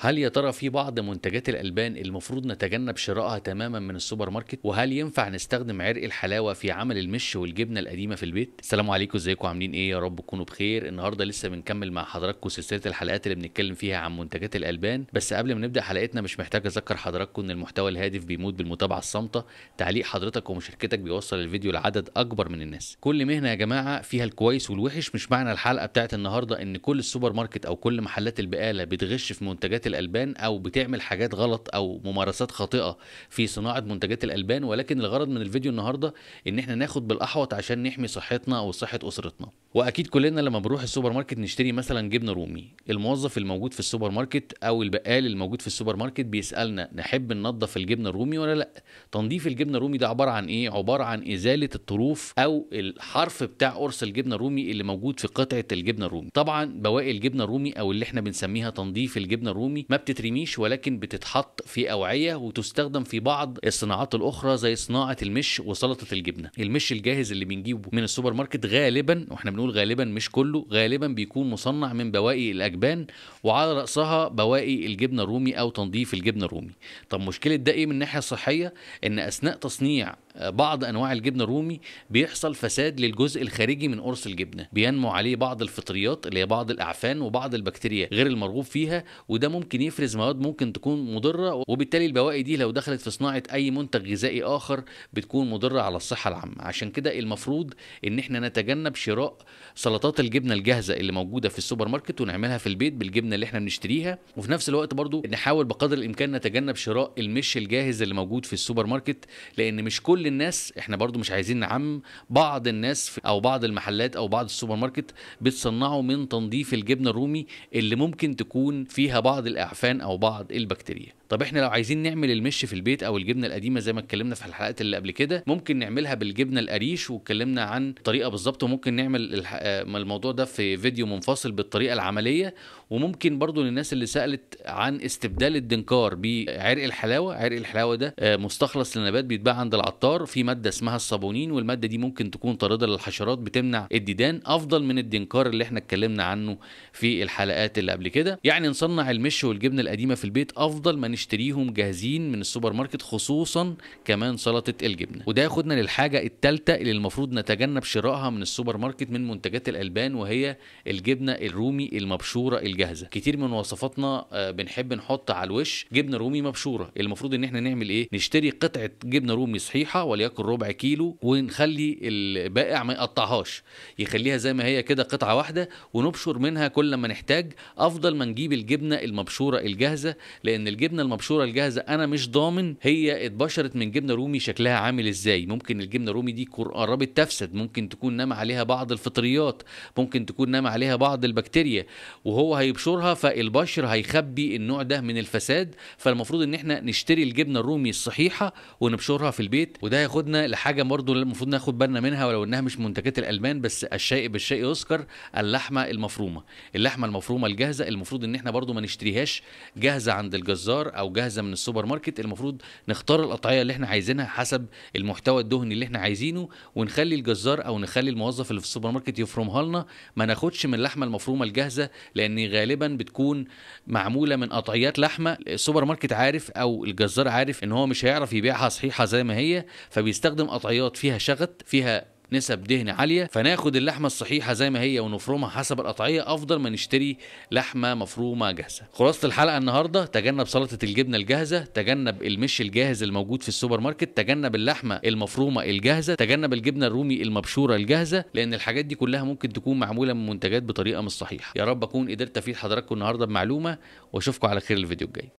هل يا ترى في بعض منتجات الألبان المفروض نتجنب شرائها تماما من السوبر ماركت؟ وهل ينفع نستخدم عرق الحلاوة في عمل المش والجبنة القديمة في البيت؟ السلام عليكم ازيكم عاملين ايه يا رب تكونوا بخير النهارده لسه بنكمل مع حضراتكم سلسلة الحلقات اللي بنتكلم فيها عن منتجات الألبان بس قبل ما نبدأ حلقتنا مش محتاج أذكر حضراتكم إن المحتوى الهادف بيموت بالمتابعة الصامتة تعليق حضرتك ومشاركتك بيوصل الفيديو لعدد أكبر من الناس كل مهنة يا جماعة فيها الكويس والوحش مش معنى الحلقة بتاعت النهارده إن كل السوبر ماركت أو كل محلات البقالة بتغش في منتجات الالبان او بتعمل حاجات غلط او ممارسات خاطئه في صناعه منتجات الالبان ولكن الغرض من الفيديو النهارده ان احنا ناخد بالاحوط عشان نحمي صحتنا وصحه اسرتنا واكيد كلنا لما بنروح السوبر ماركت نشتري مثلا جبنه رومي الموظف الموجود في السوبر ماركت او البقال الموجود في السوبر ماركت بيسالنا نحب ننظف الجبنه الرومي ولا لا تنظيف الجبنه الرومي ده عباره عن ايه عباره عن ازاله الطروف او الحرف بتاع قرص الجبنه الرومي اللي موجود في قطعه الجبنه الرومي طبعا بواقي الجبنه الرومي او اللي احنا بنسميها تنظيف الجبنه الرومي ما بتترميش ولكن بتتحط في اوعيه وتستخدم في بعض الصناعات الاخرى زي صناعه المش وسلطه الجبنه المش الجاهز اللي بنجيبه من السوبر ماركت غالبا واحنا بنقول غالبا مش كله غالبا بيكون مصنع من بواقي الأجبان وعلى رأسها بواقي الجبنة الرومي أو تنظيف الجبنة الرومي طب مشكلة ده إيه من الناحية الصحية إن أثناء تصنيع بعض أنواع الجبنة الرومي بيحصل فساد للجزء الخارجي من قرص الجبنة بينمو عليه بعض الفطريات اللي هي بعض الأعفان وبعض البكتيريا غير المرغوب فيها وده ممكن يفرز مواد ممكن تكون مضرة وبالتالي البواقي دي لو دخلت في صناعة أي منتج غذائي آخر بتكون مضرة على الصحة العامة عشان كده المفروض إن إحنا نتجنب شراء سلطات الجبنه الجاهزه اللي موجوده في السوبر ماركت ونعملها في البيت بالجبنه اللي احنا بنشتريها وفي نفس الوقت برضو نحاول بقدر الامكان نتجنب شراء المش الجاهز اللي موجود في السوبر ماركت لان مش كل الناس احنا برضو مش عايزين نعم بعض الناس او بعض المحلات او بعض السوبر ماركت بتصنعوا من تنظيف الجبنه الرومي اللي ممكن تكون فيها بعض الاعفان او بعض البكتيريا طب احنا لو عايزين نعمل المش في البيت او الجبنه القديمه زي ما اتكلمنا في الحلقات اللي قبل كده ممكن نعملها بالجبنه القريش واتكلمنا عن طريقه بالظبط وممكن نعمل آه، الموضوع ده في فيديو منفصل بالطريقه العمليه وممكن برضو للناس اللي سالت عن استبدال الدنكار بعرق الحلاوه عرق الحلاوه ده آه، مستخلص للنبات بيتباع عند العطار في ماده اسمها الصابونين والماده دي ممكن تكون طارده للحشرات بتمنع الديدان افضل من الدنكار اللي احنا اتكلمنا عنه في الحلقات اللي قبل كده يعني نصنع المش والجبنه القديمه في البيت افضل ما نشتريهم جاهزين من السوبر ماركت خصوصا كمان سلطه الجبنه وده ياخدنا للحاجه الثالثه اللي المفروض نتجنب شرائها من السوبر ماركت من منتجات الألبان وهي الجبنة الرومي المبشورة الجاهزة كتير من وصفاتنا آه، بنحب نحط على الوش جبنة رومي مبشورة المفروض ان احنا نعمل ايه نشتري قطعة جبنة رومي صحيحة وليكن ربع كيلو ونخلي البائع ما يقطعهاش يخليها زي ما هي كده قطعة واحدة ونبشر منها كل ما نحتاج افضل ما نجيب الجبنة المبشورة الجاهزة لان الجبنة المبشورة الجاهزة انا مش ضامن هي اتبشرت من جبنة رومي شكلها عامل ازاي ممكن الجبنة الرومي دي قربت تفسد ممكن تكون نام عليها بعض الفطر فطريات ممكن تكون نام عليها بعض البكتيريا وهو هيبشرها فالبشر هيخبي النوع ده من الفساد فالمفروض ان احنا نشتري الجبنه الرومي الصحيحه ونبشرها في البيت وده ياخدنا لحاجه برضه المفروض ناخد بالنا منها ولو انها مش منتجات الالمان بس الشيء بالشيء يذكر اللحمه المفرومه اللحمه المفرومه الجاهزه المفروض ان احنا برضه ما نشتريهاش جاهزه عند الجزار او جاهزه من السوبر ماركت المفروض نختار القطعيه اللي احنا عايزينها حسب المحتوى الدهني اللي احنا عايزينه ونخلي الجزار او نخلي الموظف اللي في السوبر ماركت ماركت يفرمها لنا ما ناخدش من اللحمه المفرومه الجاهزه لان غالبا بتكون معموله من قطعيات لحمه السوبر ماركت عارف او الجزار عارف ان هو مش هيعرف يبيعها صحيحه زي ما هي فبيستخدم قطعيات فيها شغط فيها نسب دهن عاليه فناخد اللحمه الصحيحه زي ما هي ونفرمها حسب القطعيه افضل ما نشتري لحمه مفرومه جاهزه خلاصه الحلقه النهارده تجنب سلطه الجبنه الجاهزه تجنب المش الجاهز الموجود في السوبر ماركت تجنب اللحمه المفرومه الجاهزه تجنب الجبنه الرومي المبشوره الجاهزه لان الحاجات دي كلها ممكن تكون معموله من منتجات بطريقه مش صحيحه يا رب اكون قدرت افيد حضراتكم النهارده بمعلومه واشوفكم على خير الفيديو الجاي